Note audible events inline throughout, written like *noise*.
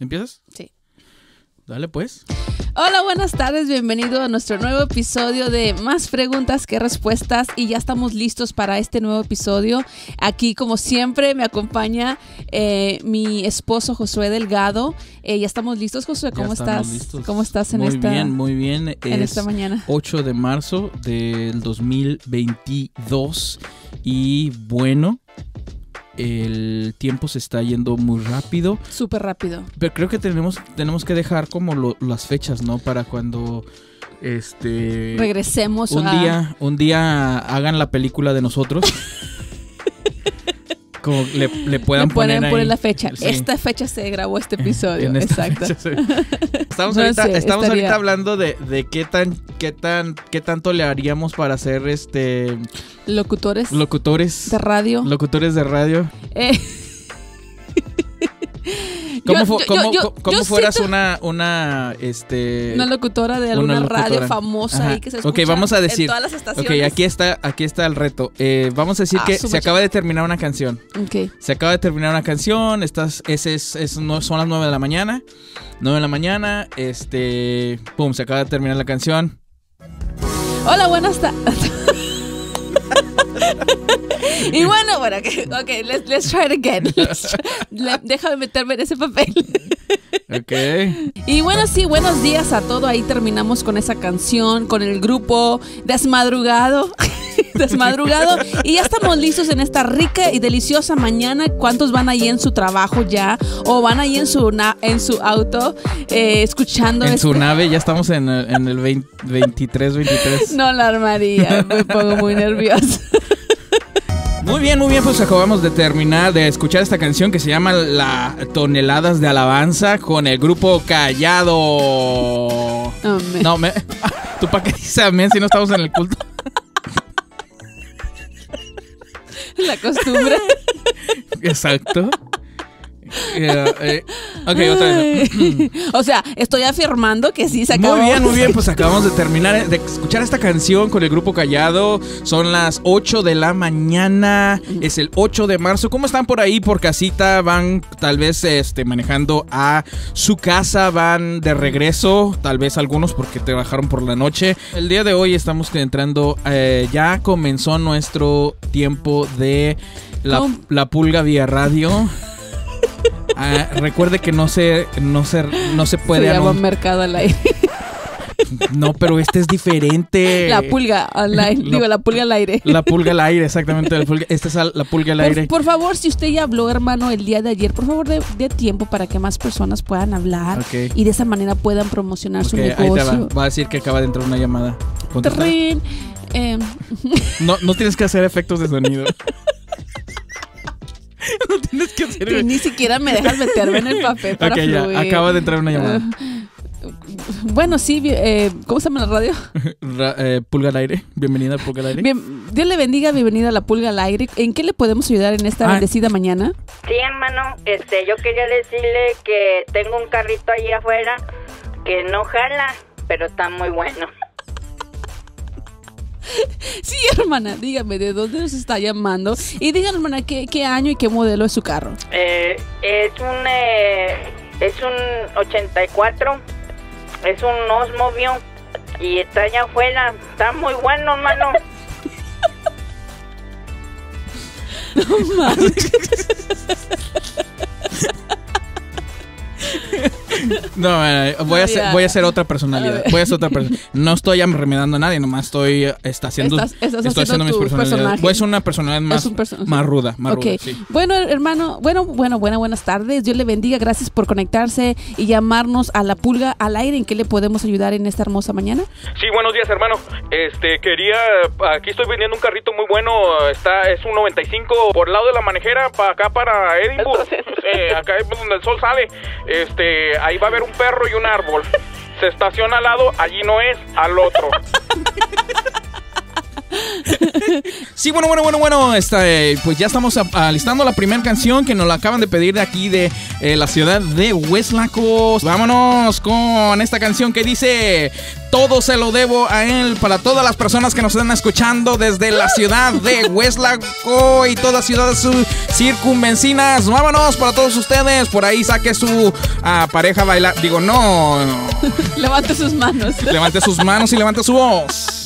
¿Empiezas? Sí. Dale pues. Hola, buenas tardes, bienvenido a nuestro nuevo episodio de Más preguntas que respuestas y ya estamos listos para este nuevo episodio. Aquí, como siempre, me acompaña eh, mi esposo Josué Delgado. Eh, ya estamos listos, Josué, ¿cómo estás? ¿Cómo estás en muy bien, muy bien. en esta mañana. 8 de marzo del 2022 y bueno, el tiempo se está yendo muy rápido. Súper rápido. Pero creo que tenemos, tenemos que dejar como las fechas, ¿no? Para cuando este regresemos un día un día hagan la película de nosotros *laughs* como le, puedan poner, poner la fecha. Esta fecha se grabó este episodio. Exacto. *laughs* Estamos, ahorita, hablando de, de, qué tan, qué tan, qué tanto le haríamos para hacer este locutores. Locutores. De radio. Locutores de radio. Eh. ¿Cómo, fueras una, una, este... Una locutora de alguna radio famosa ahí que se escucha vamos a decir... En todas las Ok, aquí está, aquí está el reto. Eh, vamos a decir ah, que se acaba de terminar una canción. Ok. Se acaba de terminar una canción, estás, no, son las 9 de la mañana. 9 de la mañana, este... Pum, se acaba de terminar la canción. Hola, buenas tardes. *laughs* *laughs* y bueno, bueno, ok, okay let's, try it again. *laughs* déjame meterme en ese papel. ok. Y bueno, sí, buenos días a todo. Ahí terminamos con esa canción, con el grupo Desmadrugado desmadrugado y ya estamos listos en esta rica y deliciosa mañana. ¿Cuántos van ahí en su trabajo ya? ¿O van ahí en su, en su auto eh, escuchando? En su este? nave, ya estamos en el, en el 23, No la armaría, me pongo muy nerviosa. Muy bien, muy bien, pues acabamos de terminar de escuchar esta canción que se llama La Toneladas de Alabanza con el grupo Callado. no, me... *laughs* ¿Tú para qué dices amén si no estamos en el culto? la costumbre. *laughs* Exacto. Eh, ok, otra mm. o sea, estoy afirmando que sí se acabó. Muy bien, muy bien. Pues *laughs* acabamos de terminar eh, de escuchar esta canción con el grupo Callado. Son las 8 de la mañana. Es el 8 de marzo. ¿Cómo están por ahí por casita? Van tal vez este, manejando a su casa. Van de regreso. Tal vez algunos porque trabajaron por la noche. El día de hoy estamos entrando. Eh, ya comenzó nuestro tiempo de la, la pulga vía radio. Ah, recuerde que no se, no se, no se puede. Se mercado al aire. No, pero este es diferente. La pulga al digo, la pulga al aire. La pulga al aire, exactamente. esta es la pulga al aire. Por favor, si usted ya habló, hermano, el día de ayer, por favor, dé, tiempo para que más personas puedan hablar y de esa manera puedan promocionar su negocio. va. a decir que acaba de entrar una llamada. Eh. No, no tienes que hacer efectos de sonido. *laughs* *laughs* no tienes que hacer. ni siquiera me dejas meterme en el papel *laughs* para Acaba de entrar una llamada. *laughs* bueno, sí, eh, ¿cómo se llama la radio? Eh, pulga al aire. Bienvenida a Pulga al aire. Bien, Dios le bendiga, bienvenida a la Pulga al aire. ¿En qué le podemos ayudar en esta ah. bendecida mañana? Sí, hermano, este, yo quería decirle que tengo un carrito ahí afuera que no jala, pero está muy bueno. *laughs* Sí, hermana, dígame de dónde nos está llamando y dígame, hermana, qué, año y qué modelo es su carro. Eh, es un eh, es un 84, es un Osmovio y está allá afuera, está muy bueno, hermano. *laughs* No, eh, voy a, ser, voy a ser otra personalidad. Voy a ser otra No estoy remedando a nadie, nomás estoy está haciendo, estoy haciendo, mis personalidades. Voy a ser una personalidad más, más ruda. Más ruda Bueno, hermano, bueno, bueno, buenas, buenas tardes. Dios le bendiga. Gracias por conectarse y llamarnos a la pulga al aire. ¿En qué le podemos ayudar en esta hermosa mañana? Sí, buenos días, hermano. Este, quería, aquí estoy vendiendo un carrito muy bueno. Está, es un 95 por el lado de la manejera, para acá para Edinburgh. Eh, acá es donde el sol sale. Este, ahí va a haber un perro y un árbol. Se estaciona al lado, allí no es, al otro. *laughs* Sí, bueno, bueno, bueno, bueno. Eh, pues ya estamos alistando la primera canción que nos la acaban de pedir de aquí de eh, la ciudad de Hueslaco Vámonos con esta canción que dice: Todo se lo debo a él. Para todas las personas que nos están escuchando desde la ciudad de Hueslaco y todas ciudades circunvencinas. Vámonos para todos ustedes. Por ahí saque su ah, pareja bailar. Digo, no. no. *laughs* levante sus manos. Levante sus manos y levante su voz.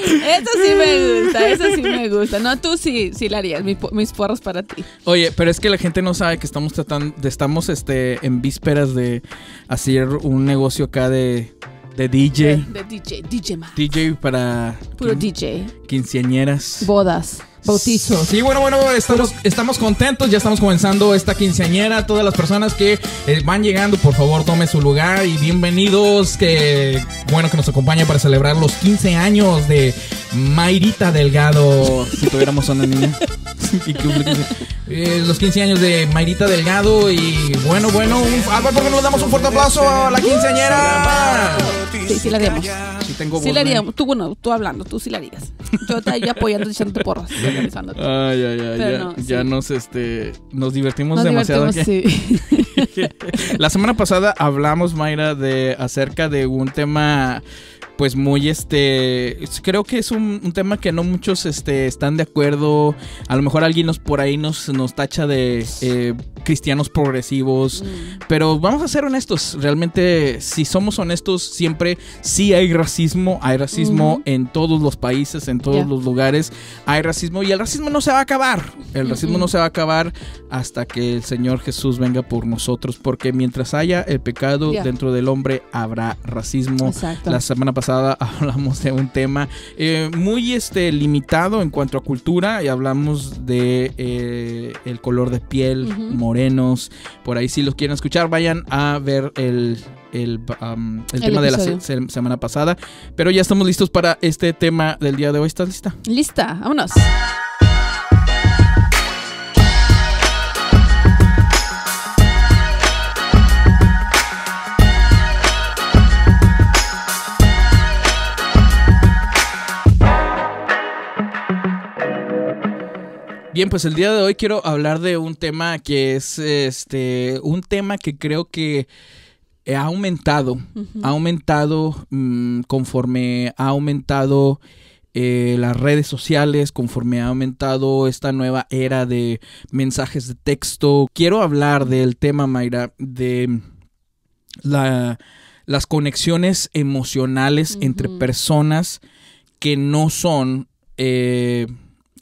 Eso sí me gusta, eso sí me gusta. No, tú sí, sí la harías, mis porros para ti. Oye, pero es que la gente no sabe que estamos tratando, estamos este, en vísperas de hacer un negocio acá de, de DJ. De, DJ, DJ más. DJ para... Puro DJ. Quinceañeras. Bodas bautizos. Sí, bueno, bueno, estamos, estamos contentos, ya estamos comenzando esta quinceañera. Todas las personas que eh, van llegando, por favor, tome su lugar y bienvenidos. Que bueno que nos acompaña para celebrar los 15 años de Mayrita Delgado. si tuviéramos una niña. *laughs* Eh, los 15 años de Mayrita Delgado y bueno, bueno, un, ¿por qué no damos un fuerte aplauso a la quinceañera? Sí, sí, la damos. Sí, la haríamos. Tú, bueno, tú hablando, tú sí la harías. Yo te ahí apoyando, echándote porras, *laughs* Ay, ay, ay. ya, nos, este, nos divertimos demasiado. *laughs* *laughs* la semana pasada hablamos, Mayra, de acerca de un tema pues muy este creo que es un, tema que no muchos este están de acuerdo a lo mejor alguien nos por ahí nos nos tacha de eh, cristianos progresivos. Mm. Pero vamos a ser honestos, realmente si somos honestos, siempre sí hay racismo, hay racismo en todos los países, en todos los lugares, hay racismo y el racismo no se va a acabar, el racismo no se va a acabar hasta que el Señor Jesús venga por nosotros, porque mientras haya el pecado dentro del hombre, habrá racismo. La semana pasada *laughs* hablamos de un tema eh, muy este, limitado en cuanto a cultura y hablamos de eh, el color de piel, por ahí si los quieren escuchar, vayan a ver el, el, um, tema de la semana pasada. Pero ya estamos listos para este tema del día de hoy. ¿Estás lista? Lista, vámonos. Bien, pues el día de hoy quiero hablar de un tema que es este un tema que creo que ha aumentado, ha aumentado mm, conforme ha aumentado eh, las redes sociales, conforme ha aumentado esta nueva era de mensajes de texto. Quiero hablar del tema, Mayra, de las conexiones emocionales entre personas que no son eh,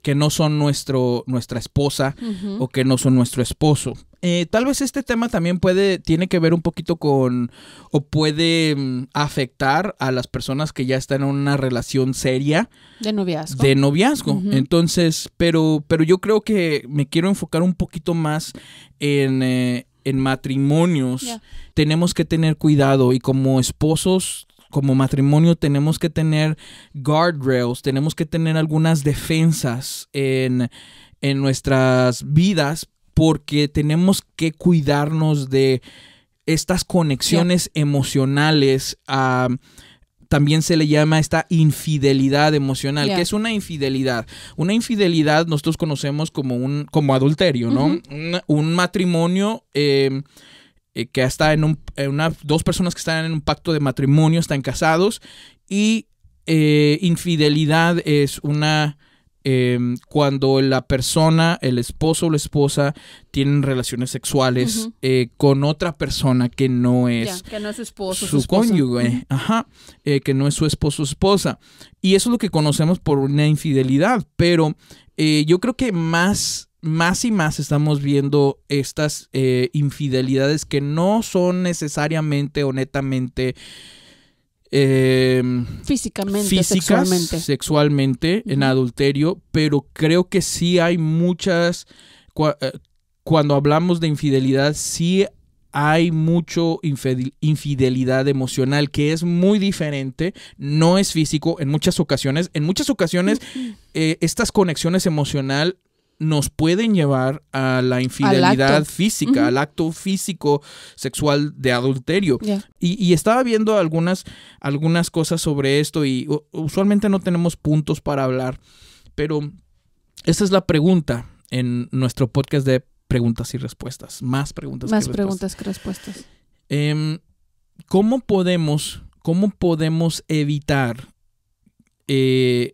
que no son nuestro, nuestra esposa o que no son nuestro esposo. Eh, tal vez este tema también puede, tiene que ver un poquito con o puede mm, afectar a las personas que ya están en una relación seria. De noviazgo. De noviazgo. Entonces, pero, pero yo creo que me quiero enfocar un poquito más en... Eh, en matrimonios tenemos que tener cuidado y como esposos como matrimonio tenemos que tener guardrails, tenemos que tener algunas defensas en, nuestras vidas porque tenemos que cuidarnos de estas conexiones emocionales. Ah, también se le llama esta infidelidad emocional, que es una infidelidad. Una infidelidad nosotros conocemos como un como adulterio, ¿no? un, matrimonio eh, eh, que está en, un, una, dos personas que están en un pacto de matrimonio, están casados, y eh, infidelidad es una... Em, cuando la persona, el esposo o la esposa, tienen relaciones sexuales eh, con otra persona que no es, que no es su esposo, su, su cónyuge, ajá, que no es su esposo o esposa. Y eso es lo que conocemos por una infidelidad, pero yo creo que más más y más estamos viendo estas eh, infidelidades que no son necesariamente o netamente em, físicamente, sexualmente, en adulterio, pero creo que sí hay muchas, eh, cuando hablamos de infidelidad, sí hay mucho infidelidad emocional que es muy diferente, no es físico en muchas ocasiones. En muchas ocasiones eh, estas conexiones emocional, nos pueden llevar a la infidelidad física, al acto físico sexual de adulterio. Y, estaba viendo algunas, algunas cosas sobre esto y usualmente no tenemos puntos para hablar, pero esa es la pregunta en nuestro podcast de preguntas y respuestas, más preguntas. Más preguntas que respuestas. Em, ¿Cómo podemos, cómo podemos evitar eh,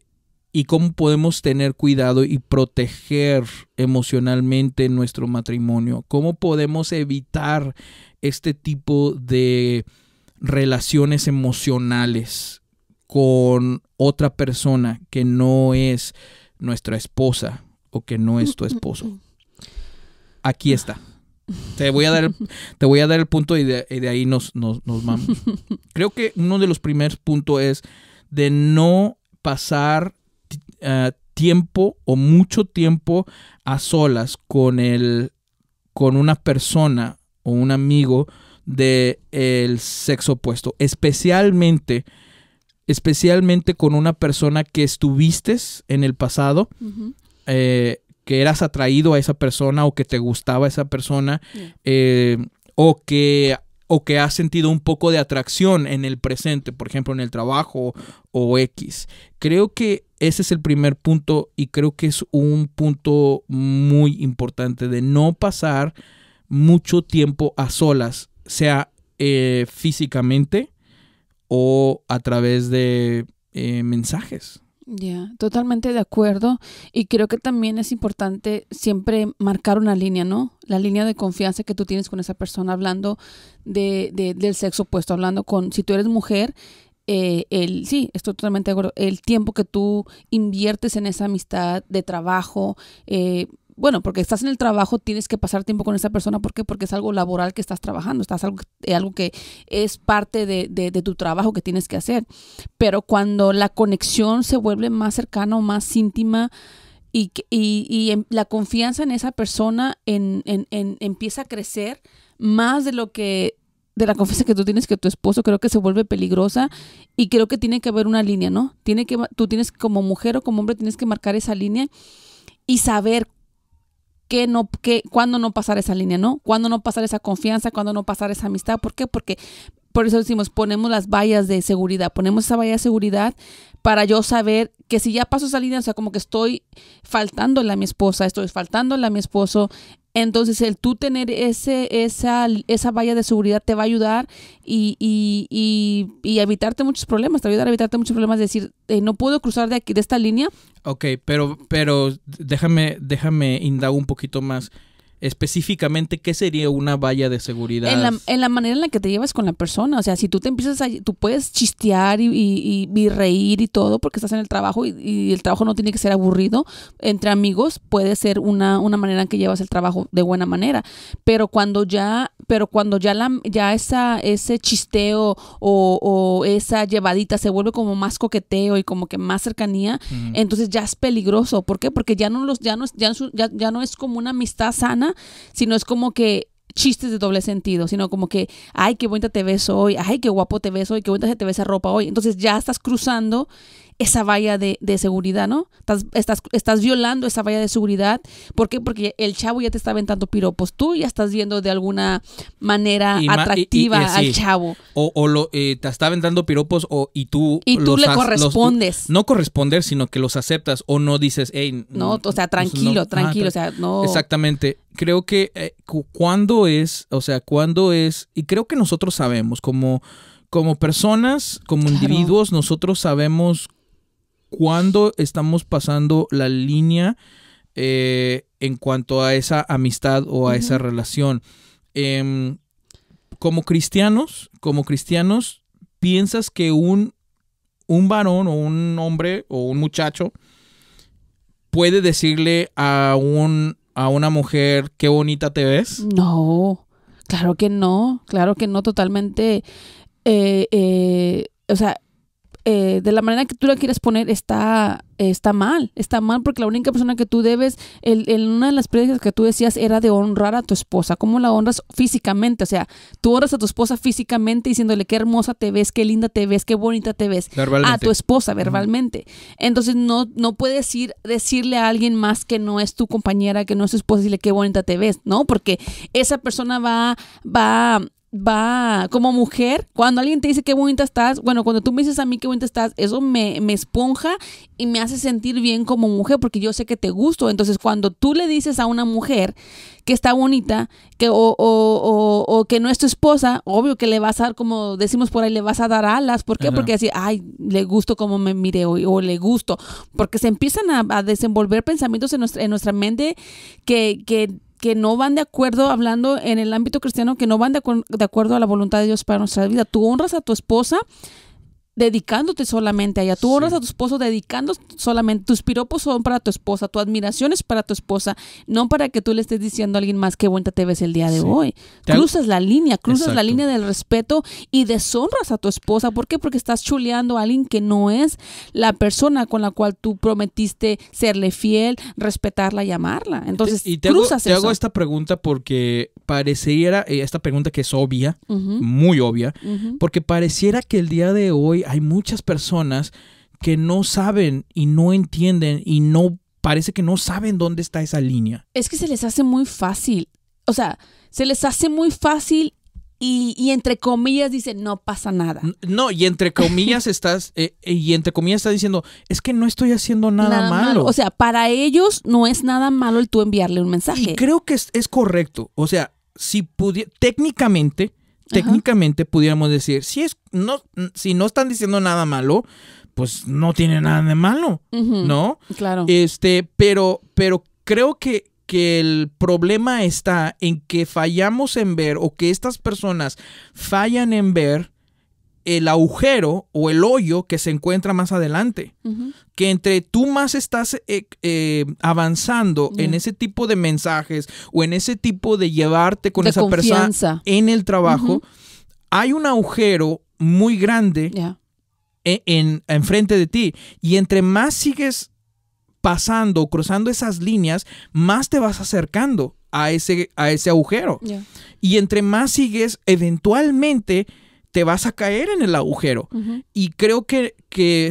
y cómo podemos tener cuidado y proteger emocionalmente nuestro matrimonio, cómo podemos evitar este tipo de relaciones emocionales con otra persona que no es nuestra esposa o que no es tu esposo. Aquí está. Te voy a dar el, te voy a dar el punto y de, ahí nos, nos, nos vamos. *laughs* Creo que uno de los primeros puntos es de no pasar eh, tiempo o mucho tiempo a solas con el con una persona o un amigo del el sexo opuesto, especialmente especialmente con una persona que estuviste en el pasado, eh, que eras atraído a esa persona o que te gustaba esa persona eh, o que o que has sentido un poco de atracción en el presente, por ejemplo, en el trabajo o X. Creo que ese es el primer punto y creo que es un punto muy importante de no pasar mucho tiempo a solas, sea eh, físicamente o a través de eh, mensajes. Ya, totalmente de acuerdo. Y creo que también es importante siempre marcar una línea, ¿no? La línea de confianza que tú tienes con esa persona, hablando de, del sexo opuesto, hablando con, si tú eres mujer, eh, el, sí, estoy totalmente el tiempo que tú inviertes en esa amistad de trabajo, eh, bueno, porque estás en el trabajo, tienes que pasar tiempo con esa persona. ¿Por qué? Porque es algo laboral que estás trabajando, estás algo, eh, algo que es parte de, tu trabajo que tienes que hacer. Pero cuando la conexión se vuelve más cercana o más íntima y, em, la confianza en esa persona en, empieza a crecer más de lo que de la confianza que tú tienes que tu esposo, creo que se vuelve peligrosa y creo que tiene que haber una línea, ¿no? Tiene que, tú tienes como mujer o como hombre, tienes que marcar esa línea y saber qué no, qué, cuándo no pasar esa línea, ¿no? Cuándo no pasar esa confianza, cuándo no pasar esa amistad. ¿Por qué? Porque por eso decimos, ponemos las vallas de seguridad, ponemos esa valla de seguridad para yo saber que si ya paso esa línea, o sea, como que estoy faltándole a mi esposa, estoy faltándole a mi esposo, entonces el tú tener ese, esa, esa valla de seguridad te va a ayudar y, y, y, y evitarte muchos problemas, te va a ayudar a evitarte muchos problemas, de decir, eh, no puedo cruzar de aquí, de esta línea. Ok, pero, pero déjame, déjame indago un poquito más específicamente qué sería una valla de seguridad. En la, en la, manera en la que te llevas con la persona, o sea, si tú te empiezas a, tú puedes chistear y, reír y todo porque estás en el trabajo y, el trabajo no tiene que ser aburrido, entre amigos puede ser una, una manera en que llevas el trabajo de buena manera, pero cuando ya, pero cuando ya, la, ya esa, ese chisteo o, esa llevadita se vuelve como más coqueteo y como que más cercanía, entonces ya es peligroso, ¿por qué? Porque ya no los, ya no, ya no es como una amistad sana, sino es como que chistes de doble sentido, sino como que, ay, qué bonita te ves hoy, ay, qué guapo te ves hoy, qué bonita se te ve esa ropa hoy. Entonces ya estás cruzando esa valla de, seguridad, ¿no? Estás, estás, violando esa valla de seguridad. ¿Por qué? Porque el chavo ya te está aventando piropos. Tú ya estás viendo de alguna manera atractiva eh, al chavo. O, lo, eh, te está aventando piropos o, y tú... Y tú le correspondes. no corresponder, sino que los aceptas o no dices, hey... No, o sea, tranquilo, ah, tranquilo, o sea, no... Exactamente. Creo que eh, cuando es, o sea, cuando es... Y creo que nosotros sabemos, como como personas, como individuos, nosotros sabemos cuándo estamos pasando la línea eh, en cuanto a esa amistad o a esa relación. Em, como cristianos, como cristianos, piensas que un, un varón o un hombre o un muchacho puede decirle a un a una mujer qué bonita te ves? No, claro que no, claro que no, totalmente. Eh, eh, o sea, eh, de la manera que tú la quieres poner, está, está mal. Está mal porque la única persona que tú debes, en una de las prédicas que tú decías era de honrar a tu esposa. ¿Cómo la honras físicamente? O sea, tú honras a tu esposa físicamente diciéndole qué hermosa te ves, qué linda te ves, qué bonita te ves. A tu esposa verbalmente. Entonces no, no puedes ir, decirle a alguien más que no es tu compañera, que no es tu esposa, decirle qué bonita te ves, ¿no? Porque esa persona va, va va, como mujer, cuando alguien te dice qué bonita estás, bueno, cuando tú me dices a mí qué bonita estás, eso me, esponja y me hace sentir bien como mujer porque yo sé que te gusto. Entonces, cuando tú le dices a una mujer que está bonita que, o, o, o, que no es tu esposa, obvio que le vas a dar, como decimos por ahí, le vas a dar alas. ¿Por qué? Porque así, ay, le gusto como me mire o, o le gusto. Porque se empiezan a, desenvolver pensamientos en nuestra, en nuestra mente que... que que no van de acuerdo, hablando en el ámbito cristiano, que no van de, acuerdo a la voluntad de Dios para nuestra vida. Tú honras a tu esposa dedicándote solamente a ella. Tú honras a tu esposo dedicando solamente, tus piropos son para tu esposa, tu admiración es para tu esposa, no para que tú le estés diciendo a alguien más qué buena te ves el día de hoy. cruzas la línea, cruzas la línea del respeto y deshonras a tu esposa. ¿Por qué? Porque estás chuleando a alguien que no es la persona con la cual tú prometiste serle fiel, respetarla y amarla. Entonces, te, cruzas hago, te hago esta pregunta porque pareciera, eh, esta pregunta que es obvia, muy obvia, porque pareciera que el día de hoy hay muchas personas que no saben y no entienden y no parece que no saben dónde está esa línea. Es que se les hace muy fácil. O sea, se les hace muy fácil y, entre comillas dicen, no pasa nada. No, y entre comillas *laughs* estás, eh, eh, y entre comillas estás diciendo, es que no estoy haciendo nada, malo. O sea, para ellos no es nada malo el tú enviarle un mensaje. Y creo que es, es correcto. O sea, si pudiera, técnicamente, técnicamente pudiéramos decir, si, es, no, si no están diciendo nada malo, pues no tiene nada de malo, ¿no? Claro. Este, pero, pero creo que, que el problema está en que fallamos en ver o que estas personas fallan en ver el agujero o el hoyo que se encuentra más adelante. Que entre tú más estás eh, eh, avanzando en ese tipo de mensajes o en ese tipo de llevarte con esa persona en el trabajo, hay un agujero muy grande e, en, de ti. Y entre más sigues pasando, cruzando esas líneas, más te vas acercando a ese, a ese agujero. Y entre más sigues, eventualmente te vas a caer en el agujero. Y creo que,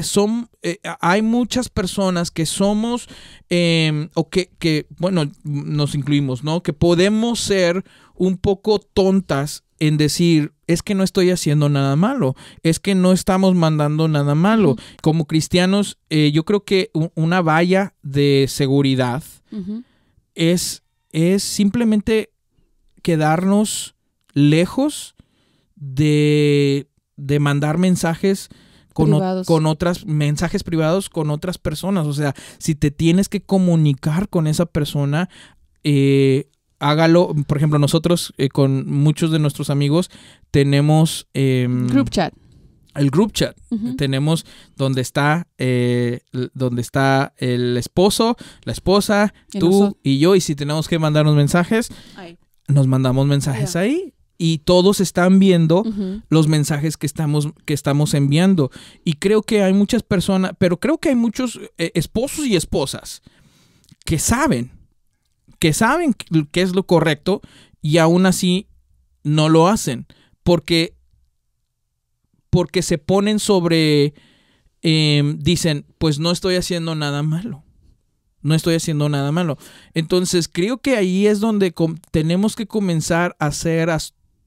son, eh, hay muchas personas que somos, em, o que, bueno, nos incluimos, ¿no? Que podemos ser un poco tontas en decir, es que no estoy haciendo nada malo, es que no estamos mandando nada malo. Como cristianos, eh, yo creo que una valla de seguridad es, es simplemente quedarnos lejos de, mandar mensajes con, otras, mensajes privados con otras personas. O sea, si te tienes que comunicar con esa persona, eh, hágalo. Por ejemplo, nosotros eh, con muchos de nuestros amigos tenemos... El em, group chat. El group chat. Tenemos donde está, eh, donde está el esposo, la esposa, tú y yo. Y si tenemos que mandarnos mensajes, nos mandamos mensajes ahí y todos están viendo los mensajes que estamos, que estamos enviando. Y creo que hay muchas personas, pero creo que hay muchos eh, esposos y esposas que saben, que saben qué es lo correcto y aún así no lo hacen porque, porque se ponen sobre, em, dicen, pues no estoy haciendo nada malo. No estoy haciendo nada malo. Entonces creo que ahí es donde tenemos que comenzar a hacer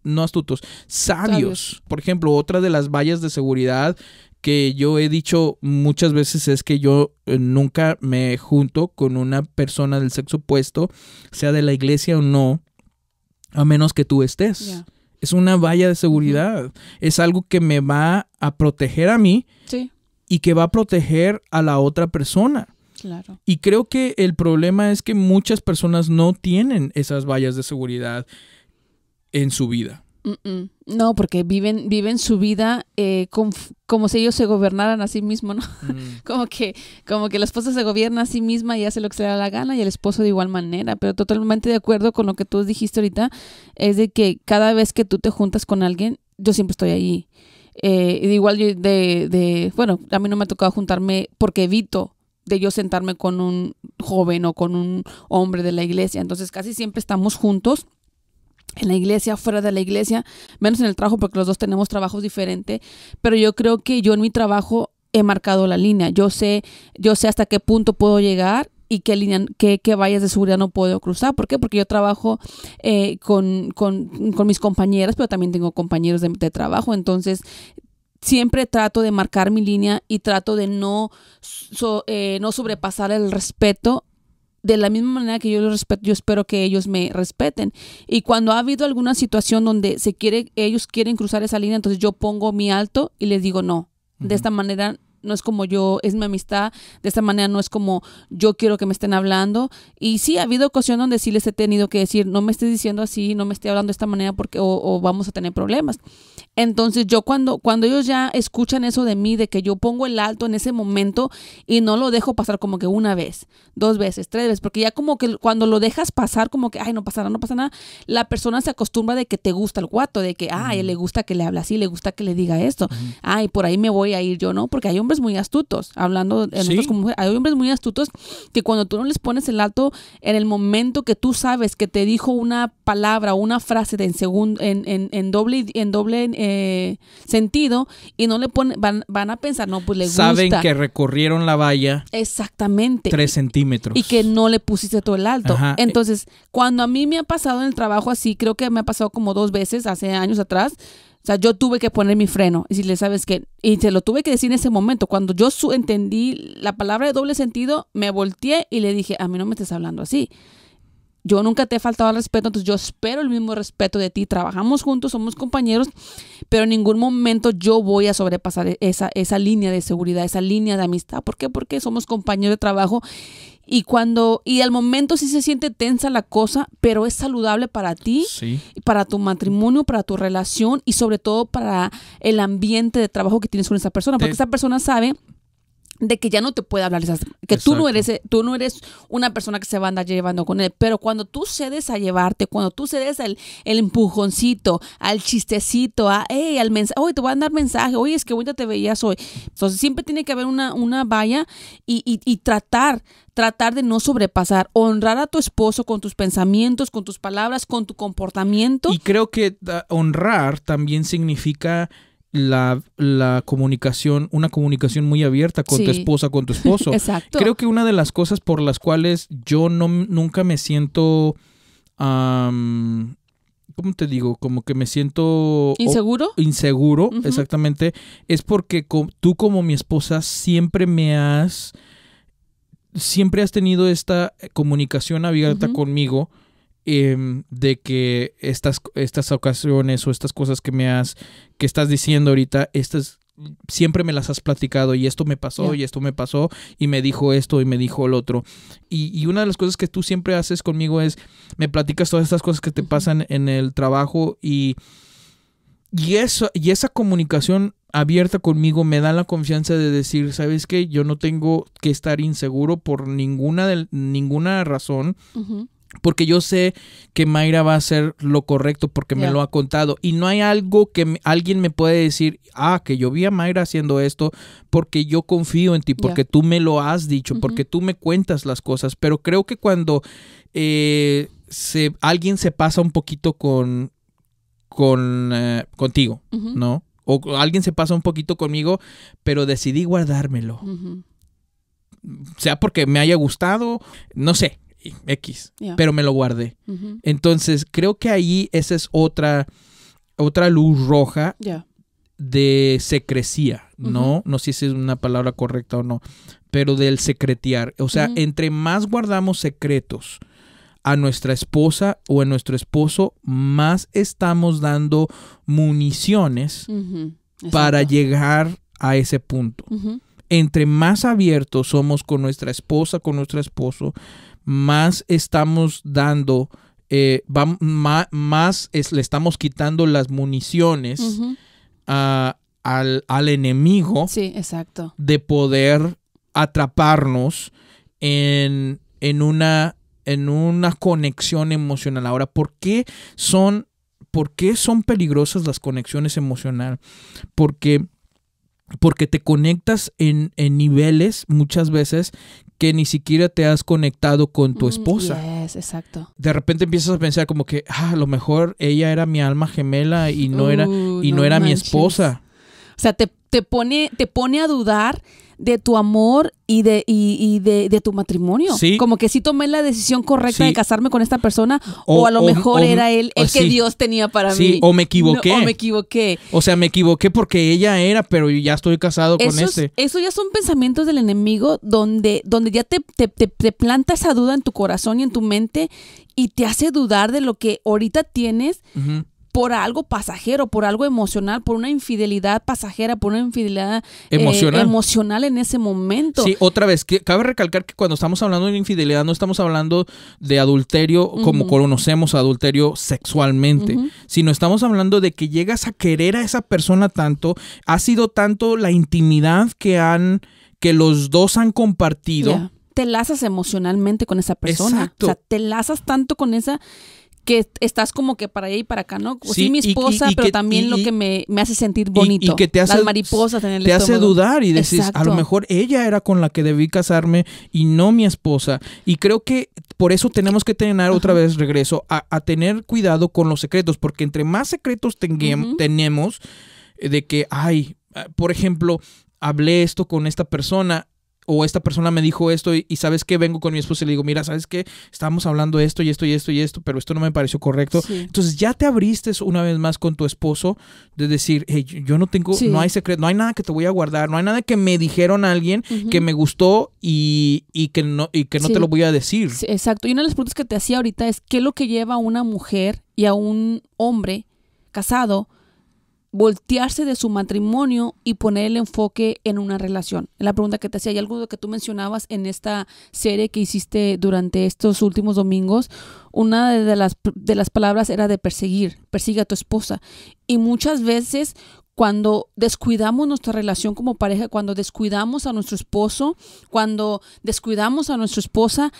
no astutos, sabios. Por ejemplo, otra de las vallas de seguridad que yo he dicho muchas veces es que yo eh, nunca me junto con una persona del sexo opuesto, sea de la iglesia o no, a menos que tú estés. Es una valla de seguridad. Es algo que me va a proteger a mí y que va a proteger a la otra persona. Claro. Y creo que el problema es que muchas personas no tienen esas vallas de seguridad en su vida. No, porque viven, viven su vida eh, como si ellos se gobernaran a sí mismos, ¿no? Mm. *laughs* como, que, como que la esposa se gobierna a sí misma y hace lo que se le da la gana y el esposo de igual manera, pero totalmente de acuerdo con lo que tú dijiste ahorita, es de que cada vez que tú te juntas con alguien, yo siempre estoy ahí. Eh, igual yo de, de, bueno, a mí no me ha tocado juntarme porque evito de yo sentarme con un joven o con un hombre de la iglesia, entonces casi siempre estamos juntos en la iglesia, fuera de la iglesia, menos en el trabajo porque los dos tenemos trabajos diferentes, pero yo creo que yo en mi trabajo he marcado la línea, yo sé, yo sé hasta qué punto puedo llegar y qué, línea, vallas de seguridad no puedo cruzar. ¿Por qué? Porque yo trabajo eh, con, mis compañeras, pero también tengo compañeros de, trabajo, entonces siempre trato de marcar mi línea y trato de no, eh, no sobrepasar el respeto de la misma manera que yo los respeto, yo espero que ellos me respeten. Y cuando ha habido alguna situación donde se quiere, ellos quieren cruzar esa línea, entonces yo pongo mi alto y les digo no. De esta manera no es como yo, es mi amistad, de esta manera no es como yo quiero que me estén hablando. Y sí, ha habido ocasiones donde sí les he tenido que decir, no me estés diciendo así, no me estés hablando de esta manera porque o, vamos a tener problemas. Entonces yo cuando, cuando ellos ya escuchan eso de mí, de que yo pongo el alto en ese momento y no lo dejo pasar como que una vez, dos veces, tres veces, porque ya como que cuando lo dejas pasar como que, ay, no pasa nada, no pasa nada, la persona se acostumbra de que te gusta el guato, de que, ay, le gusta que le hable así, le gusta que le diga esto, ay, por ahí me voy a ir yo, ¿no? Porque hay hombres muy astutos, hablando como hay hombres muy astutos que cuando tú no les pones el alto en el momento que tú sabes que te dijo una palabra, o una frase en, en, en, doble, en doble eh, sentido y no le ponen, van, a pensar, no, pues le gusta. Saben que recorrieron la valla. Exactamente. Tres centímetros. Y que no le pusiste todo el alto. Eh. Entonces, cuando a mí me ha pasado en el trabajo así, creo que me ha pasado como dos veces hace años atrás, o sea, yo tuve que poner mi freno y si le ¿sabes que, Y se lo tuve que decir en ese momento. Cuando yo su entendí la palabra de doble sentido, me volteé y le dije, a mí no me estás hablando así. Yo nunca te he faltado al respeto, entonces yo espero el mismo respeto de ti. Trabajamos juntos, somos compañeros, pero en ningún momento yo voy a sobrepasar esa, esa línea de seguridad, esa línea de amistad. ¿Por qué? Porque somos compañeros de trabajo y cuando y al momento sí se siente tensa la cosa, pero es saludable para ti, para tu matrimonio, para tu relación y sobre todo para el ambiente de trabajo que tienes con esa persona, porque esa persona sabe de que ya no te puede hablar esas, que tú no eres tú no eres una persona que se va a andar llevando con él, pero cuando tú cedes a llevarte, cuando tú cedes al el empujoncito, al chistecito, a hey, al mensaje, hoy te voy a dar mensaje, oye, es que ya te veías hoy. Entonces siempre tiene que haber una, una valla y, y, y tratar tratar de no sobrepasar, honrar a tu esposo con tus pensamientos, con tus palabras, con tu comportamiento. Y creo que ah, honrar también significa la, comunicación, una comunicación muy abierta con tu esposa, con tu esposo. *laughs* Exacto. Creo que una de las cosas por las cuales yo no, nunca me siento... ¿cómo te digo? Como que me siento... ¿Inseguro? inseguro, exactamente. Es porque tú como mi esposa siempre me has... Siempre has tenido esta eh, comunicación abierta conmigo Em, de que estas, estas ocasiones o estas cosas que me has, que estás diciendo ahorita, estas siempre me las has platicado y esto me pasó y esto me pasó y me dijo esto y me dijo el otro. Y, una de las cosas que tú siempre haces conmigo es, me platicas todas estas cosas que te pasan en el trabajo y, y, eso, y esa comunicación abierta conmigo me da la confianza de decir, ¿sabes qué? Yo no tengo que estar inseguro por ninguna, de, ninguna razón porque yo sé que Mayra va a hacer lo correcto porque me lo ha contado y no hay algo que alguien me puede decir, ah, que yo vi a Mayra haciendo esto porque yo confío en ti, porque tú me lo has dicho, porque tú me cuentas las cosas, pero creo que cuando eh, se, alguien se pasa un poquito con, con eh, contigo, ¿no? O alguien se pasa un poquito conmigo, pero decidí guardármelo. sea porque me haya gustado, no sé, X, pero me lo guardé. Entonces, creo que ahí esa es otra, otra luz roja de secrecía, ¿no? No sé si es una palabra correcta o no, pero del secretear. O sea, entre más guardamos secretos a nuestra esposa o a nuestro esposo, más estamos dando municiones para llegar a ese punto. Entre más abiertos somos con nuestra esposa, con nuestro esposo, más estamos dando, eh, más le estamos quitando las municiones al, enemigo sí, exacto. de poder atraparnos en, una, conexión emocional. Ahora, ¿por qué son, por son peligrosas las conexiones emocionales? Porque te conectas en, en, niveles muchas veces que ni siquiera te has conectado con tu mm, esposa. exacto. De repente empiezas a pensar como que, ah, a lo mejor ella era mi alma gemela y no era y no, era mi esposa. O sea, te, te, pone, te pone a dudar de tu amor y de, y, de, de, tu matrimonio. Sí. Como que sí tomé la decisión correcta de casarme con esta persona o, a lo mejor era él el que Dios tenía para mí. O me equivoqué. o me equivoqué. O sea, me equivoqué porque ella era, pero ya estoy casado con ese. Este. Eso ya son pensamientos del enemigo donde, donde ya te, te, te, planta esa duda en tu corazón y en tu mente y te hace dudar de lo que ahorita tienes por algo pasajero, por algo emocional, por una infidelidad pasajera, por una infidelidad eh, emocional, en ese momento. Sí, otra vez, cabe recalcar que cuando estamos hablando de infidelidad no estamos hablando de adulterio como conocemos adulterio sexualmente, sino estamos hablando de que llegas a querer a esa persona tanto, ha sido tanto la intimidad que han que los dos han compartido. Te lazas emocionalmente con esa persona. O sea, te lazas tanto con esa que estás como que para allá y para acá, ¿no? Sí, mi esposa, pero también lo que me, me, hace sentir bonito. Y, que te hace, Las mariposas en el Te hace dudar y decís, a lo mejor ella era con la que debí casarme y no mi esposa. Y creo que por eso tenemos que tener otra vez regreso a, tener cuidado con los secretos, porque entre más secretos tenemos eh, de que, ay, ah, por ejemplo, hablé esto con esta persona, o esta persona me dijo esto y, sabes que vengo con mi esposo y le digo, mira, sabes que estábamos hablando esto y esto y esto y esto, pero esto no me pareció correcto. Entonces ya te abriste una vez más con tu esposo de decir, yo no tengo, no hay secreto, no hay nada que te voy a guardar, no hay nada que me dijeron a alguien que me gustó y, que no, y que no te lo voy a decir. exacto. Y una de las preguntas que te hacía ahorita es, ¿qué es lo que lleva a una mujer y a un hombre casado? voltearse de su matrimonio y poner el enfoque en una relación. La pregunta que te hacía, hay algo que tú mencionabas en esta serie que hiciste durante estos últimos domingos, una de las, de las palabras era de perseguir, persigue a tu esposa. Y muchas veces cuando descuidamos nuestra relación como pareja, cuando descuidamos a nuestro esposo, cuando descuidamos a nuestra esposa,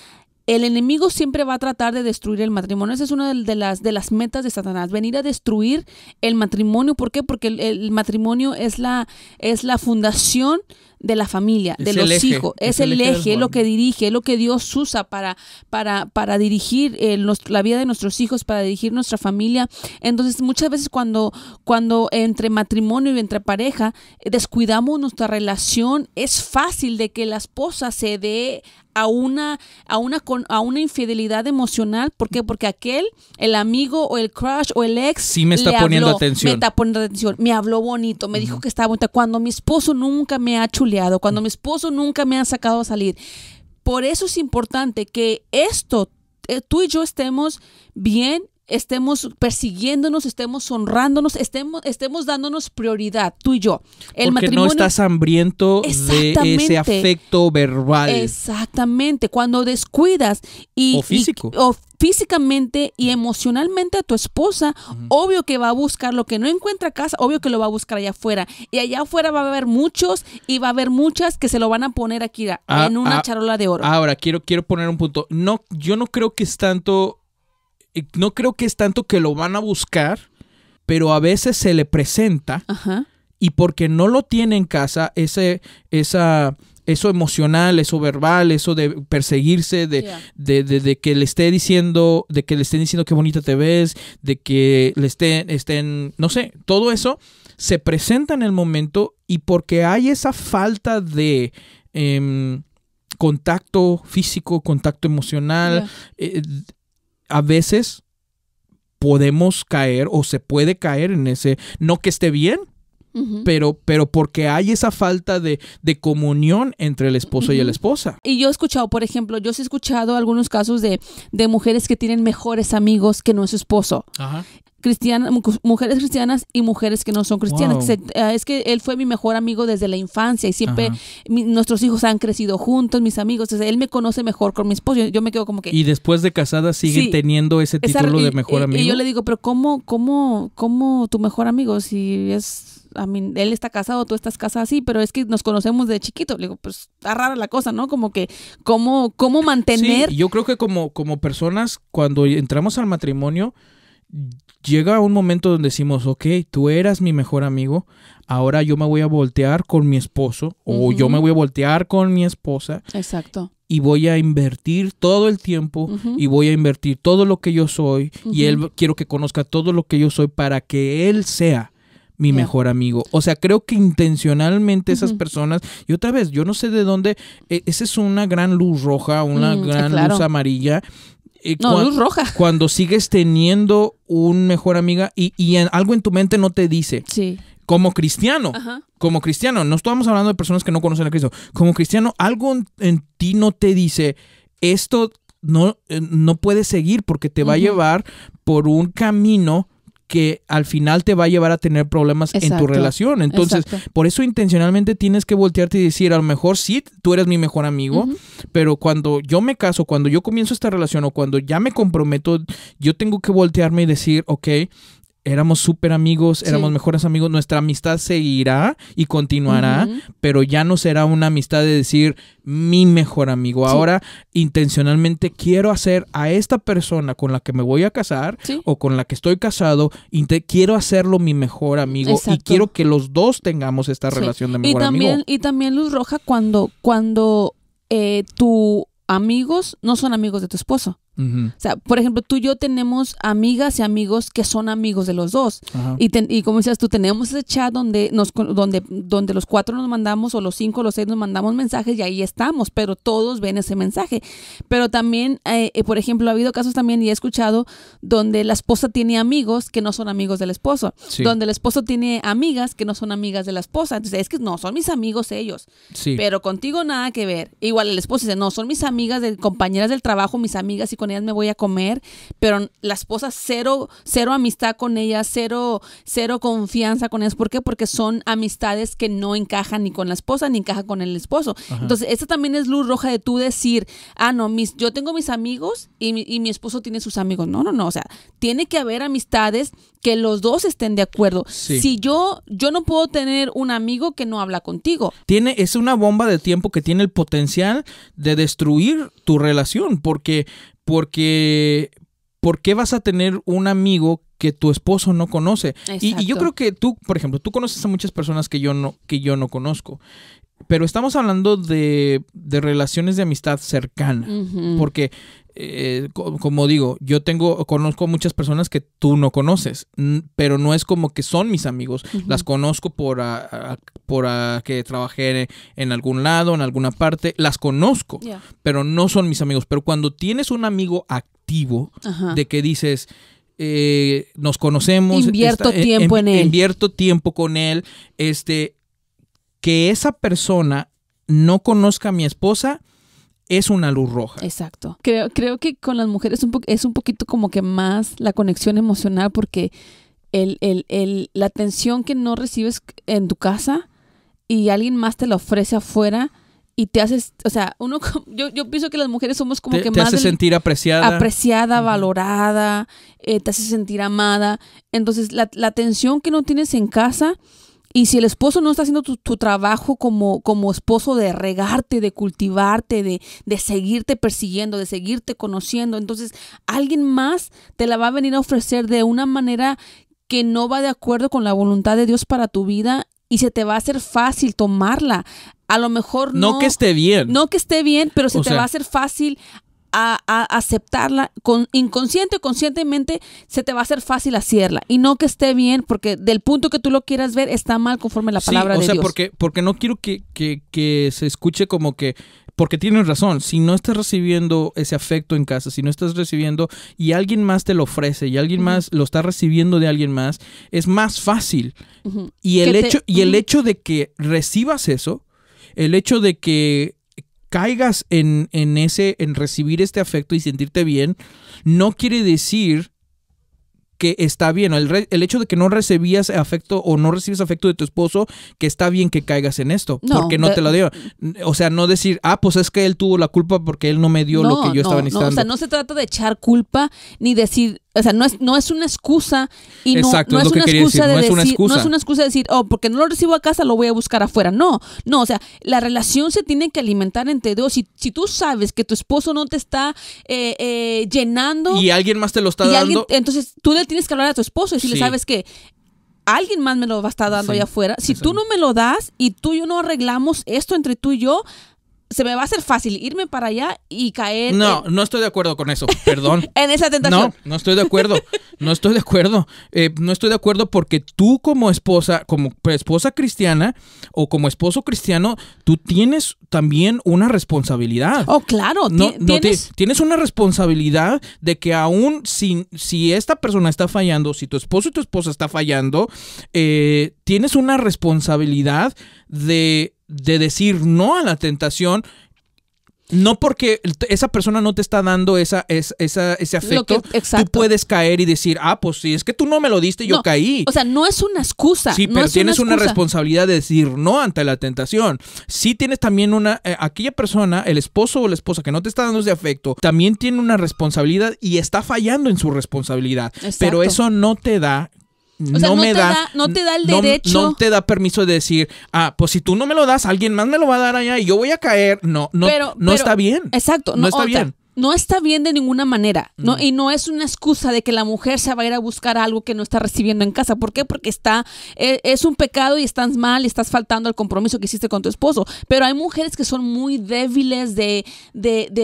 el enemigo siempre va a tratar de destruir el matrimonio. Esa es una de las, de las metas de Satanás, venir a destruir el matrimonio. ¿Por qué? Porque el, matrimonio es la, es la fundación de la familia, de los hijos. Es, el, eje, es lo que dirige, es lo que Dios usa para, para, para dirigir eh, la vida de nuestros hijos, para dirigir nuestra familia. Entonces, muchas veces cuando, cuando entre matrimonio y entre pareja eh, descuidamos nuestra relación, es fácil de que la esposa se dé a una, a una, a una infidelidad emocional. ¿Por qué? Porque aquel, el amigo o el crush o el ex. Sí, me está poniendo atención. Me está poniendo atención. Me habló bonito, me dijo que estaba bonita. Cuando mi esposo nunca me ha chuleado, cuando mi esposo nunca me ha sacado a salir. Por eso es importante que esto, eh, tú y yo estemos bien estemos persiguiéndonos, estemos honrándonos, estemos, estemos dándonos prioridad, tú y yo. El Porque matrimonio... no estás hambriento de ese afecto verbal. Exactamente. Cuando descuidas y. O físico. o físicamente y emocionalmente a tu esposa, obvio que va a buscar lo que no encuentra casa, obvio que lo va a buscar allá afuera. Y allá afuera va a haber muchos y va a haber muchas que se lo van a poner aquí ah, en una ah, charola de oro. Ahora, quiero, quiero poner un punto. No, yo no creo que es tanto no creo que es tanto que lo van a buscar, pero a veces se le presenta y porque no lo tiene en casa, ese, esa, eso emocional, eso verbal, eso de perseguirse, de, de, de, que le esté diciendo, de que le estén diciendo qué bonita te ves, de que le estén, estén, no sé, todo eso se presenta en el momento y porque hay esa falta de em, contacto físico, contacto emocional, a veces podemos caer o se puede caer en ese, no que esté bien, pero, pero porque hay esa falta de, de comunión entre el esposo y la esposa. Y yo he escuchado, por ejemplo, yo he escuchado algunos casos de, de mujeres que tienen mejores amigos que no es su esposo. Ajá cristianas, mujeres cristianas y mujeres que no son cristianas. Ah, es que él fue mi mejor amigo desde la infancia y siempre nuestros hijos han crecido juntos, mis amigos. él me conoce mejor con mi esposo. Yo, me quedo como que. Y después de casada siguen teniendo ese título de mejor amigo. Y yo le digo, pero ¿cómo, cómo, cómo tu mejor amigo si es a mí, él está casado, tú estás casada, así, pero es que nos conocemos de chiquito. Le digo, pues está rara la cosa, ¿no? Como que, ¿cómo, cómo mantener? Sí, yo creo que como, como personas, cuando entramos al matrimonio, llega un momento donde decimos, ok, tú eras mi mejor amigo, ahora yo me voy a voltear con mi esposo o yo me voy a voltear con mi esposa. Exacto. Y voy a invertir todo el tiempo y voy a invertir todo lo que yo soy y él quiero que conozca todo lo que yo soy para que él sea mi mejor amigo. O sea, creo que intencionalmente esas personas, y otra vez, yo no sé de dónde, e, esa es una gran luz roja, una mm, gran luz amarilla, no, luz roja. Cuando sigues teniendo un mejor amiga y, algo en tu mente no te dice. Sí. Como cristiano, como cristiano, no estamos hablando de personas que no conocen a Cristo. Como cristiano, algo en, ti no te dice esto no, eh, no puedes seguir porque te va a llevar por un camino que al final te va a llevar a tener problemas en tu relación. Entonces, por eso intencionalmente tienes que voltearte y decir, a lo mejor sí, tú eres mi mejor amigo, pero cuando yo me caso, cuando yo comienzo esta relación o cuando ya me comprometo, yo tengo que voltearme y decir, ok, éramos súper amigos, éramos mejores amigos, nuestra amistad seguirá y continuará, pero ya no será una amistad de decir mi mejor amigo. Ahora intencionalmente quiero hacer a esta persona con la que me voy a casar o con la que estoy casado, quiero hacerlo mi mejor amigo y quiero que los dos tengamos esta relación de mejor y también, amigo. Y también Luz Roja cuando, cuando eh, tu amigos no son amigos de tu esposo. O sea, por ejemplo, tú y yo tenemos amigas y amigos que son amigos de los dos. y, como decías tú, tenemos ese chat donde, nos, donde, donde los cuatro nos mandamos o los cinco los seis nos mandamos mensajes y ahí estamos, pero todos ven ese mensaje. Pero también, eh, eh, por ejemplo, ha habido casos también y he escuchado donde la esposa tiene amigos que no son amigos del esposo, donde el esposo tiene amigas que no son amigas de la esposa. Entonces, es que no, son mis amigos ellos, pero contigo nada que ver. Igual el esposo dice, no, son mis amigas, de, compañeras del trabajo, mis amigas y con ellas me voy a comer, pero la esposa cero, cero amistad con ellas, cero, cero confianza con ellas. ¿Por qué? Porque son amistades que no encajan ni con la esposa ni encajan con el esposo. Entonces, esta también es luz roja de tú decir, ah, no, mis, yo tengo mis amigos y mi, y mi esposo tiene sus amigos. No, no, no, o sea, tiene que haber amistades que los dos estén de acuerdo. Si yo, yo no puedo tener un amigo que no habla contigo. Tiene, es una bomba de tiempo que tiene el potencial de destruir tu relación, porque porque ¿por qué vas a tener un amigo que tu esposo no conoce? Y, yo creo que tú, por ejemplo, tú conoces a muchas personas que yo no, que yo no conozco pero estamos hablando de, relaciones de amistad cercana, porque eh, como digo, yo tengo, conozco muchas personas que tú no conoces, pero no es como que son mis amigos, las conozco por, por que trabajé en algún lado, en alguna parte, las conozco, pero no son mis amigos, pero cuando tienes un amigo activo de que dices, eh, nos conocemos. Invierto eh, tiempo en, en, él. Invierto tiempo con él. Este, que esa persona no conozca a mi esposa es una luz roja. Exacto. Creo, que con las mujeres es un poquito como que más la conexión emocional porque la atención que no recibes en tu casa y alguien más te la ofrece afuera y te haces, o sea, uno, *laughs* yo, yo pienso que las mujeres somos como que más... Te hace sentir apreciada. Apreciada, valorada, eh, te hace sentir amada. Entonces, la, la atención que no tienes en casa y si el esposo no está haciendo tu, trabajo como, como, esposo de regarte, de cultivarte, de, de seguirte persiguiendo, de seguirte conociendo, entonces alguien más te la va a venir a ofrecer de una manera que no va de acuerdo con la voluntad de Dios para tu vida y se te va a hacer fácil tomarla. A lo mejor no. No que esté bien. No que esté bien, pero se te va a hacer fácil a, aceptarla, inconsciente o conscientemente se te va a hacer fácil hacerla y no que esté bien porque del punto que tú lo quieras ver está mal conforme la palabra sí, o sea, Porque, porque no quiero que, que, se escuche como que porque tienes razón, si no estás recibiendo ese afecto en casa, si no estás recibiendo y alguien más te lo ofrece y alguien más lo está recibiendo de alguien más, es más fácil. Y el hecho y el hecho de que recibas eso, el hecho de que caigas en, en ese, en recibir este afecto y sentirte bien, no quiere decir que está bien. El, hecho de que no recibías afecto o no recibes afecto de tu esposo, que está bien que caigas en esto, porque no te lo dio. O sea, no decir, ah, pues es que él tuvo la culpa porque él no me dio lo que yo estaba necesitando. o sea, no se trata de echar culpa ni decir, o sea, no es, no es una excusa y no, es, una excusa decir, de decir, no es una excusa de decir, oh, porque no lo recibo a casa, lo voy a buscar afuera. No, no, o sea, la relación se tiene que alimentar entre dos. y si tú sabes que tu esposo no te está eh, eh, llenando y alguien más te lo está dando, entonces tú le tienes que hablar a tu esposo y si le ¿sabes que Alguien más me lo va a estar dando allá afuera. Si tú no me lo das y tú y yo no arreglamos esto entre tú y yo, se me va a hacer fácil irme para allá y caer. No, no estoy de acuerdo con eso, perdón. *laughs* en esa tentación. No, no estoy de acuerdo, no estoy de acuerdo. Eh, no estoy de acuerdo porque tú como esposa, como esposa cristiana o como esposo cristiano, tú tienes también una responsabilidad. Oh, claro, no, no tienes... tienes una responsabilidad de que aún si, si esta persona está fallando, si tu esposo y tu esposa está fallando, eh, tienes una responsabilidad de de decir no a la tentación, no porque esa persona no te está dando esa, ese afecto, tú puedes caer y decir, ah, pues sí, es que tú no me lo diste y yo caí. O sea, no es una excusa. Sí, pero tienes una, responsabilidad de decir no ante la tentación. Sí tienes también una, eh, aquella persona, el esposo o la esposa que no te está dando ese afecto, también tiene una responsabilidad y está fallando en su responsabilidad. Pero eso no te da no, me da, no te da el derecho. No te da permiso de decir, ah, pues si tú no me lo das, alguien más me lo va a dar allá y yo voy a caer. No, no, no está bien. Exacto, no, está bien no está bien de ninguna manera, ¿no? Y no es una excusa de que la mujer se va a ir a buscar algo que no está recibiendo en casa. ¿Por qué? Porque está, eh, es un pecado y estás mal y estás faltando al compromiso que hiciste con tu esposo. Pero hay mujeres que son muy débiles de,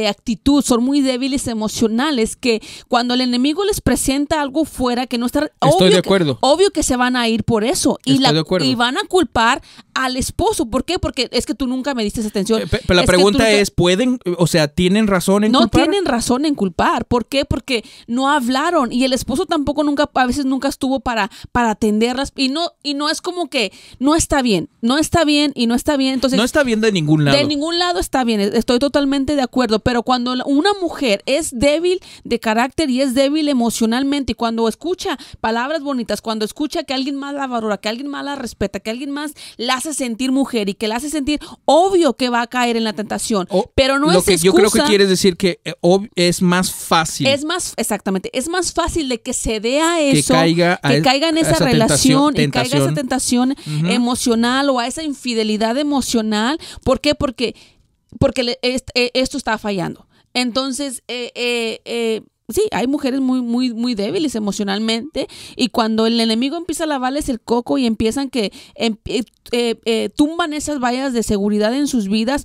actitud, son muy débiles emocionales, que cuando el enemigo les presenta algo fuera que no está... Estoy de acuerdo. obvio que se van a ir por eso. Y, la, y van a culpar al esposo. ¿Por qué? Porque es que tú nunca me diste esa atención. Eh, pero la pregunta es, ¿pueden, o sea, tienen razón en culpar? tienen razón en culpar. ¿Por qué? Porque no hablaron y el esposo tampoco nunca, a veces nunca estuvo para, para atenderlas y no, y no es como que no está bien, no está bien y no está bien. Entonces, no está bien de ningún lado. De ningún lado está bien, estoy totalmente de acuerdo, pero cuando una mujer es débil de carácter y es débil emocionalmente y cuando escucha palabras bonitas, cuando escucha que alguien más la valora, que alguien más la respeta, que alguien más la hace sentir mujer y que la hace sentir, obvio que va a caer en la tentación, pero no lo es que Yo creo que quieres decir que eh, es más fácil. Es más, exactamente, es más fácil de que se dé a eso, que caiga, en esa, relación, y caiga esa tentación emocional o a esa infidelidad emocional. ¿Por qué? Porque, porque eh, esto está fallando. Entonces, eh, sí, hay mujeres muy, muy, muy débiles emocionalmente y cuando el enemigo empieza a lavarles el coco y empiezan que em, tumban esas vallas de seguridad en sus vidas,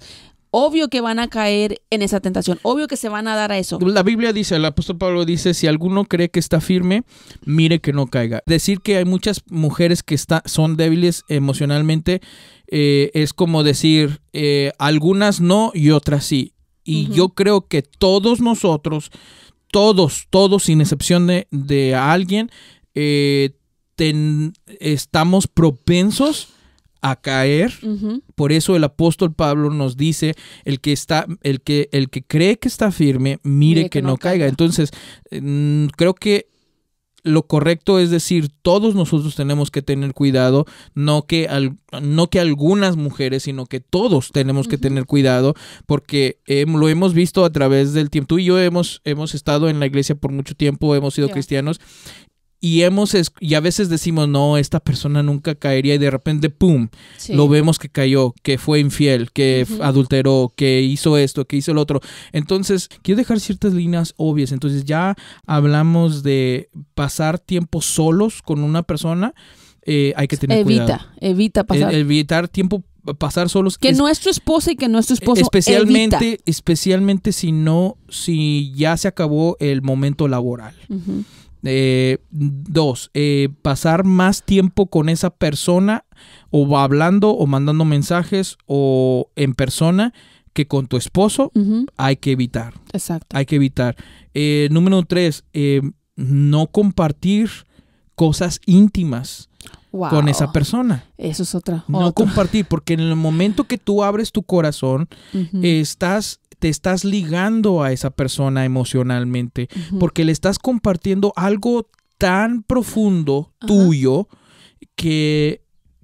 obvio que van a caer en esa tentación, obvio que se van a dar a eso. La Biblia dice, el apóstol Pablo dice, si alguno cree que está firme, mire que no caiga. Decir que hay muchas mujeres que son débiles emocionalmente eh, es como decir, eh, algunas no y otras sí. Y yo creo que todos nosotros, todos, todos, sin excepción de, alguien, eh, estamos propensos a caer. Por eso el apóstol Pablo nos dice, el que está, el que, el que cree que está firme, mire, que, no, caiga. Entonces, mm, creo que lo correcto es decir, todos nosotros tenemos que tener cuidado, no que, no que algunas mujeres, sino que todos tenemos que tener cuidado, porque lo hemos visto a través del tiempo. Tú y yo hemos, hemos estado en la iglesia por mucho tiempo, hemos sido cristianos, y hemos y a veces decimos, no, esta persona nunca caería y de repente, ¡pum!, lo vemos que cayó, que fue infiel, que adulteró, que hizo esto, que hizo el otro. Entonces, quiero dejar ciertas líneas obvias. Entonces, ya hablamos de pasar tiempo solos con una persona. Eh, hay que tener cuidado. Evita, e, pasar. evitar tiempo pasar solos. Que nuestro no es tu esposa y que no es tu e, esposo. Especialmente, especialmente si no, si ya se acabó el momento laboral. Eh, dos, eh, pasar más tiempo con esa persona o hablando o mandando mensajes o en persona que con tu esposo hay que evitar. Exacto. Hay que evitar. Eh, número tres, no compartir cosas íntimas. con esa persona. Eso es otra. No compartir, porque en el momento que tú abres tu corazón, estás te estás ligando a esa persona emocionalmente, porque le estás compartiendo algo tan profundo tuyo que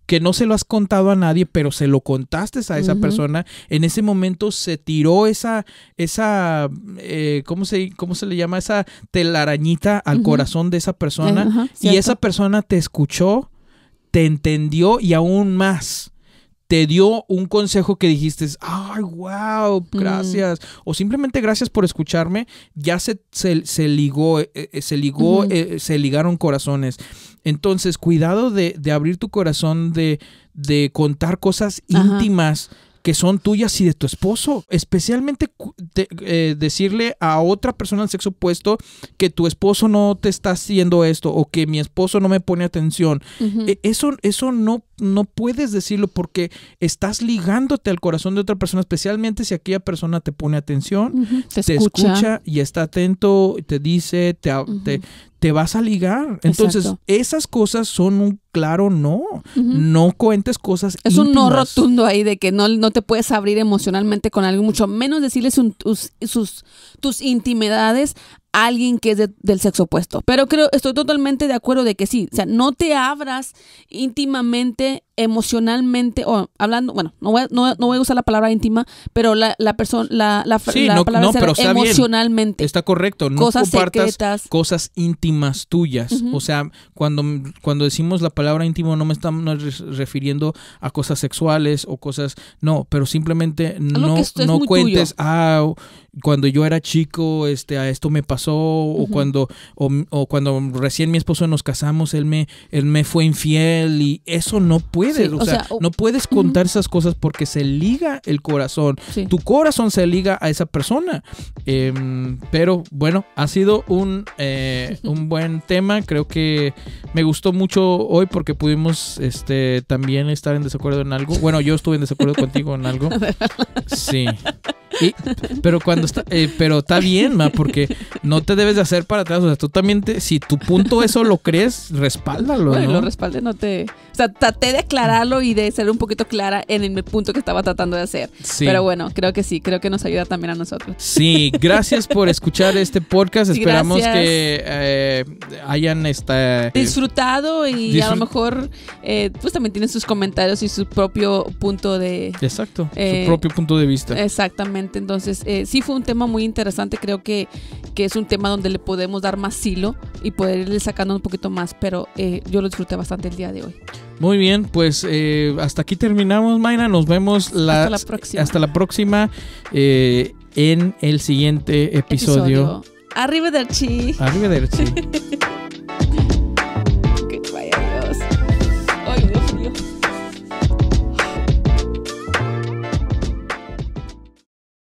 que no se lo has contado a nadie, pero se lo contaste a esa persona, en ese momento se tiró esa, esa, eh, ¿cómo, se, le llama? Esa telarañita al corazón de esa persona y esa persona te escuchó, te entendió y aún más te dio un consejo que dijiste, ay, wow, gracias. O simplemente gracias por escucharme, ya se, se, ligó, se ligó, eh, eh, eh, se ligaron corazones. Entonces, cuidado de, de abrir tu corazón, de, de contar cosas íntimas que son tuyas y de tu esposo. Especialmente eh, decirle a otra persona del sexo opuesto que tu esposo no te está haciendo esto o que mi esposo no me pone atención. E, eso eso no, no puedes decirlo porque estás ligándote al corazón de otra persona, especialmente si aquella persona te pone atención, te, escucha. y está atento, te dice, te, te, te vas a ligar. Entonces, esas cosas son un claro no. No cuentes cosas. Es un no rotundo ahí de que no, no te puedes abrir emocionalmente con alguien, mucho menos decirles tus, tus intimidades a alguien que es del sexo opuesto. Pero creo, estoy totalmente de acuerdo de que sí. O sea, no te abras íntimamente emocionalmente, o hablando, bueno, no voy, a, no, voy a usar la palabra íntima, pero la, la persona, la, la, palabra emocionalmente. Está correcto, no cosas compartas secretas. cosas íntimas tuyas. O sea, cuando, cuando decimos la palabra íntimo no me estamos refiriendo a cosas sexuales o cosas, no, pero simplemente no, no cuentes, ah, cuando yo era chico, este, a esto me pasó, o cuando, o, o, cuando recién mi esposo nos casamos, él me, él me fue infiel, y eso no puede no puedes contar esas cosas porque se liga el corazón, tu corazón se liga a esa persona. Em, pero bueno, ha sido un, eh, *laughs* un buen tema, creo que me gustó mucho hoy porque pudimos este, también estar en desacuerdo en algo. Bueno, yo estuve en desacuerdo contigo en algo. *laughs* Sí. pero cuando está, eh, pero está bien, ma, porque no te debes de hacer para atrás. O sea, tú también, si tu punto eso lo crees, respáldalo. ¿no? lo respalde, no te. O sea, de aclararlo y de ser un poquito clara en el punto que estaba tratando de hacer. Pero bueno, creo que sí, creo que nos ayuda también a nosotros. Sí, gracias por *laughs* escuchar este podcast. Esperamos que eh, hayan esta, eh, disfrutado y a lo mejor eh, pues también tienen sus comentarios y su propio punto de... Exacto, su propio punto de vista. Exactamente, entonces sí fue un tema muy interesante, creo que, que es un tema donde le podemos dar más silo y poder irle sacando un poquito más, pero yo lo disfruté bastante el día de hoy. Muy bien, pues eh, hasta aquí terminamos, Mayra. Nos vemos la, hasta la próxima. Eh, en el siguiente episodio. Arriba de Arrivederci. *laughs*